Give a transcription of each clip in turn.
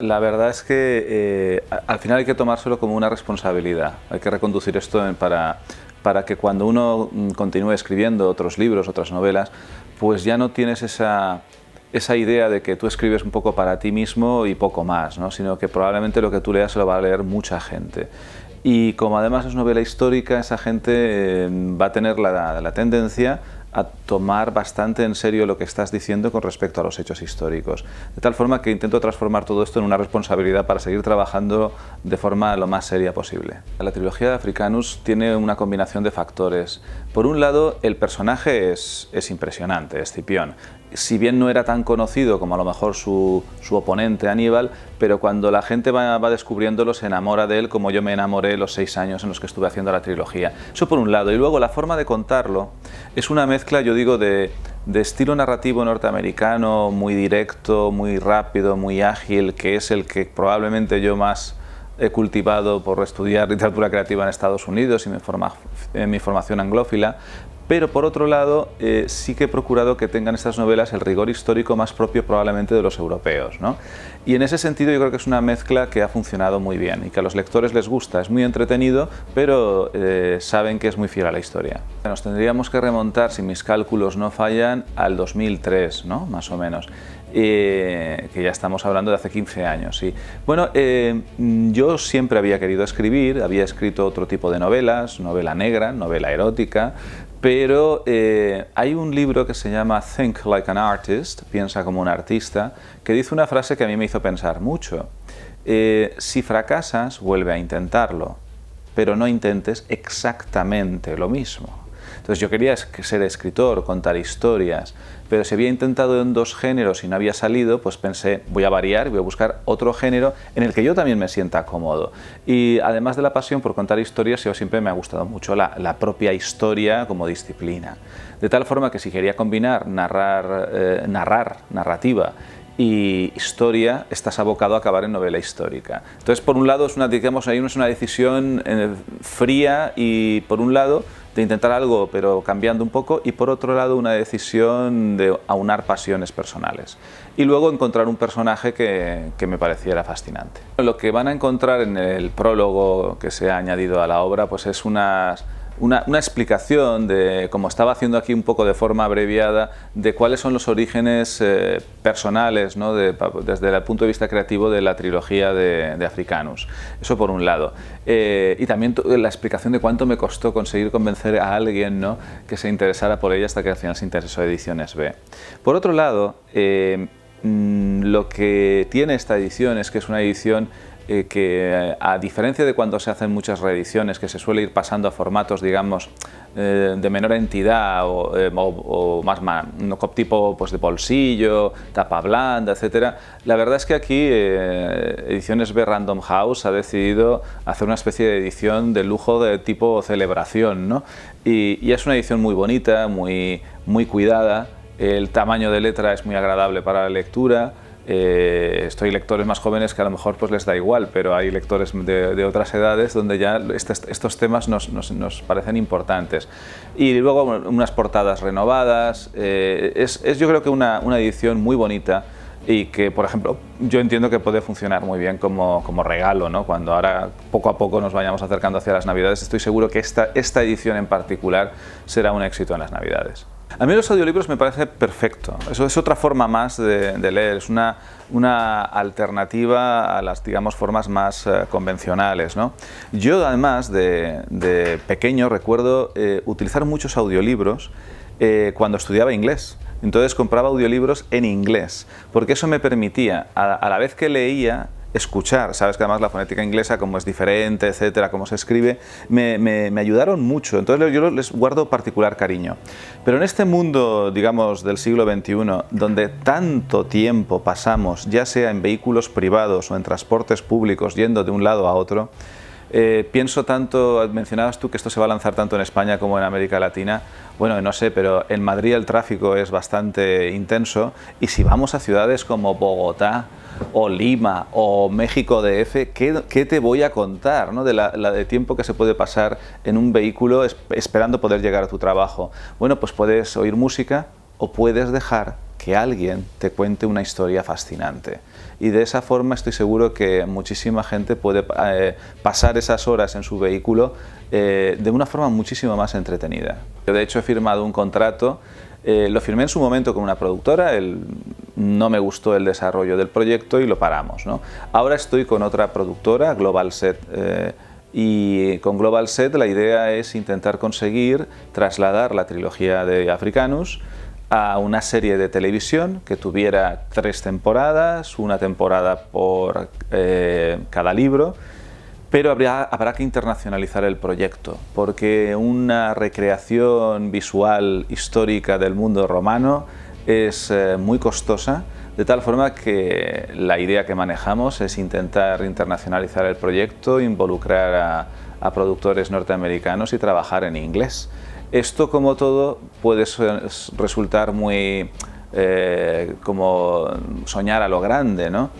La verdad es que eh, al final hay que tomárselo como una responsabilidad. Hay que reconducir esto para, para que cuando uno mm, continúe escribiendo otros libros, otras novelas, pues ya no tienes esa, idea de que tú escribes un poco para ti mismo y poco más, sino que probablemente lo que tú leas lo va a leer mucha gente. Y como además es novela histórica, esa gente eh, va a tener la, la tendencia a tomar bastante en serio lo que estás diciendo con respecto a los hechos históricos. De tal forma que intento transformar todo esto en una responsabilidad para seguir trabajando de forma lo más seria posible. La trilogía de Africanus tiene una combinación de factores. Por un lado, el personaje es, es impresionante, Escipión. Si bien no era tan conocido como a lo mejor su, su oponente Aníbal, pero cuando la gente va, va descubriéndolo se enamora de él como yo me enamoré los seis años en los que estuve haciendo la trilogía. Eso por un lado. Y luego la forma de contarlo es una mezcla, yo digo, de, estilo narrativo norteamericano, muy directo, muy rápido, muy ágil, que es el que probablemente yo más he cultivado por estudiar literatura creativa en Estados Unidos y mi, en mi formación anglófila, pero por otro lado eh, sí que he procurado que tengan estas novelas el rigor histórico más propio probablemente de los europeos. ¿no? Y en ese sentido yo creo que es una mezcla que ha funcionado muy bien y que a los lectores les gusta, es muy entretenido, pero eh, saben que es muy fiel a la historia. Nos tendríamos que remontar, si mis cálculos no fallan, al 2003, ¿no? más o menos. Eh, que ya estamos hablando de hace 15 años. Bueno, yo siempre había querido escribir, había escrito otro tipo de novelas, novela negra, novela erótica, pero eh, hay un libro que se llama Think Like an Artist, piensa como un artista, que dice una frase que a mí me hizo pensar mucho. Eh, si fracasas, vuelve a intentarlo, pero no intentes exactamente lo mismo. Entonces yo quería ser escritor, contar historias, pero si había intentado en dos géneros y no había salido, pues pensé, voy a variar, voy a buscar otro género en el que yo también me sienta cómodo. Y además de la pasión por contar historias, yo siempre me ha gustado mucho la, propia historia como disciplina. De tal forma que si quería combinar narrar, eh, narrar narrativa y historia, estás abocado a acabar en novela histórica. Entonces, por un lado, es una, digamos, ahí es una decisión eh, fría y, por un lado, de intentar algo, pero cambiando un poco, y por otro lado, una decisión de aunar pasiones personales. Y luego encontrar un personaje que, que me pareciera fascinante. Lo que van a encontrar en el prólogo que se ha añadido a la obra, pues es unas una, explicación de, como estaba haciendo aquí un poco de forma abreviada, de cuáles son los orígenes eh, personales ¿no? desde el punto de vista creativo de la trilogía de, Africanus. Eso por un lado. Eh, y también la explicación de cuánto me costó conseguir convencer a alguien ¿no? que se interesara por ella hasta que al final se interesó Ediciones B. Por otro lado, eh, mm, lo que tiene esta edición es que es una edición eh, que eh, a diferencia de cuando se hacen muchas reediciones, que se suele ir pasando a formatos, digamos, eh, de menor entidad o, más tipo pues, de bolsillo, tapa blanda, etc., la verdad es que aquí Ediciones B Random House ha decidido hacer una especie de edición de lujo de tipo celebración, y, es una edición muy bonita, muy cuidada, el tamaño de letra es muy agradable para la lectura, eh, estoy lectores más jóvenes que a lo mejor pues les da igual, pero hay lectores de, otras edades donde ya este, estos temas nos, parecen importantes. Y luego unas portadas renovadas, eh, es, yo creo que una, edición muy bonita y que, por ejemplo, yo entiendo que puede funcionar muy bien como, como, regalo, ¿no? Cuando ahora poco a poco nos vayamos acercando hacia las Navidades, estoy seguro que esta edición en particular será un éxito en las Navidades. A mí los audiolibros me parece perfecto. Eso es otra forma más de, leer, es una, una, alternativa a las, digamos, formas más eh, convencionales. Yo, además, de, pequeño recuerdo eh, utilizar muchos audiolibros eh, cuando estudiaba inglés. Entonces compraba audiolibros en inglés, porque eso me permitía, a la vez que leía, escuchar. Sabes que además la fonética inglesa, como es diferente, etcétera, cómo se escribe, me, me, me, ayudaron mucho. Entonces yo les guardo particular cariño. Pero en este mundo, digamos, del siglo XXI, donde tanto tiempo pasamos, ya sea en vehículos privados o en transportes públicos, yendo de un lado a otro, eh, pienso tanto, mencionabas tú que esto se va a lanzar tanto en España como en América Latina. Bueno, no sé, pero en Madrid el tráfico es bastante intenso y si vamos a ciudades como Bogotá, o Lima o México DF, ¿qué, qué te voy a contar ¿no? de la, de tiempo que se puede pasar en un vehículo esperando poder llegar a tu trabajo? Bueno, pues puedes oír música o puedes dejar que alguien te cuente una historia fascinante y de esa forma estoy seguro que muchísima gente puede eh, pasar esas horas en su vehículo eh, de una forma muchísimo más entretenida. Yo de hecho he firmado un contrato, eh, lo firmé en su momento con una productora, no me gustó el desarrollo del proyecto y lo paramos. Ahora estoy con otra productora, Global Set. Y con Global Set la idea es intentar conseguir trasladar la trilogía de Africanus a una serie de televisión que tuviera tres temporadas, una temporada por eh, cada libro, pero habrá que internacionalizar el proyecto, porque una recreación visual histórica del mundo romano es eh, muy costosa, de tal forma que la idea que manejamos es intentar internacionalizar el proyecto, involucrar a productores norteamericanos y trabajar en inglés. Esto, como todo, puede resultar muy eh, como soñar a lo grande, ¿no?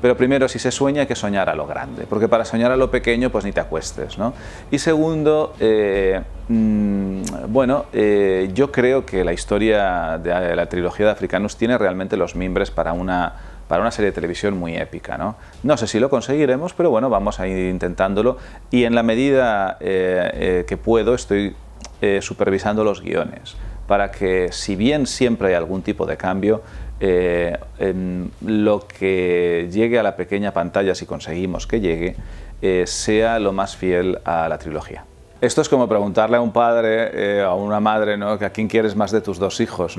Pero primero, si se sueña, hay que soñar a lo grande, porque para soñar a lo pequeño, pues ni te acuestes, ¿no? Y segundo, eh, mm, bueno, eh, yo creo que la historia de la trilogía de Africanus tiene realmente los mimbres para una para una serie de televisión muy épica. ¿no? no sé si lo conseguiremos, pero bueno, vamos a ir intentándolo y en la medida que puedo estoy eh, supervisando los guiones, para que si bien siempre hay algún tipo de cambio, eh, en lo que llegue a la pequeña pantalla, si conseguimos que llegue, eh, sea lo más fiel a la trilogía. Esto es como preguntarle a un padre, eh, a una madre, ¿no? ¿A quién quieres más de tus dos hijos?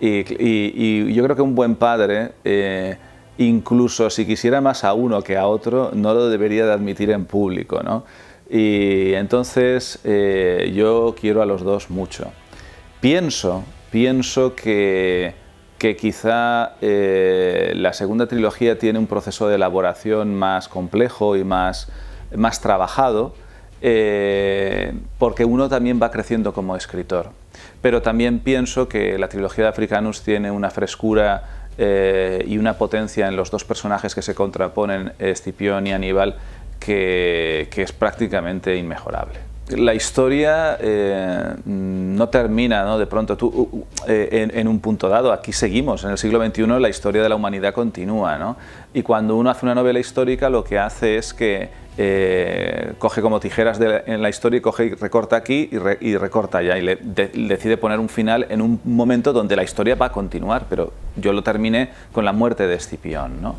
Y, yo creo que un buen padre, incluso si quisiera más a uno que a otro, no lo debería de admitir en público. ¿no? Y entonces eh, yo quiero a los dos mucho. Pienso, pienso que, quizá eh, la segunda trilogía tiene un proceso de elaboración más complejo y más, trabajado, eh, porque uno también va creciendo como escritor. Pero también pienso que la trilogía de Africanus tiene una frescura y una potencia en los dos personajes que se contraponen, Escipión y Aníbal, que, es prácticamente inmejorable. La historia eh, no termina ¿no? de pronto tú, eh, en, un punto dado, aquí seguimos, en el siglo XXI la historia de la humanidad continúa ¿no? y cuando uno hace una novela histórica lo que hace es que eh, coge como tijeras en la historia y coge y recorta aquí y, recorta allá y le, decide poner un final en un momento donde la historia va a continuar, pero yo lo terminé con la muerte de Escipión. ¿no?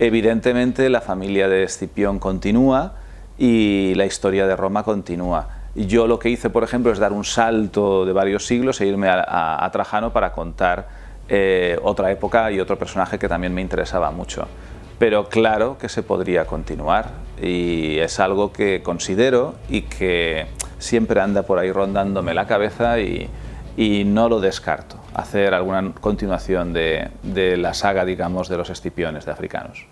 Evidentemente la familia de Escipión continúa y la historia de Roma continúa. Yo lo que hice, por ejemplo, es dar un salto de varios siglos e irme a, Trajano para contar eh, otra época y otro personaje que también me interesaba mucho. Pero claro que se podría continuar y es algo que considero y que siempre anda por ahí rondándome la cabeza y no lo descarto hacer alguna continuación de, la saga, digamos, de los escipiones de africanos.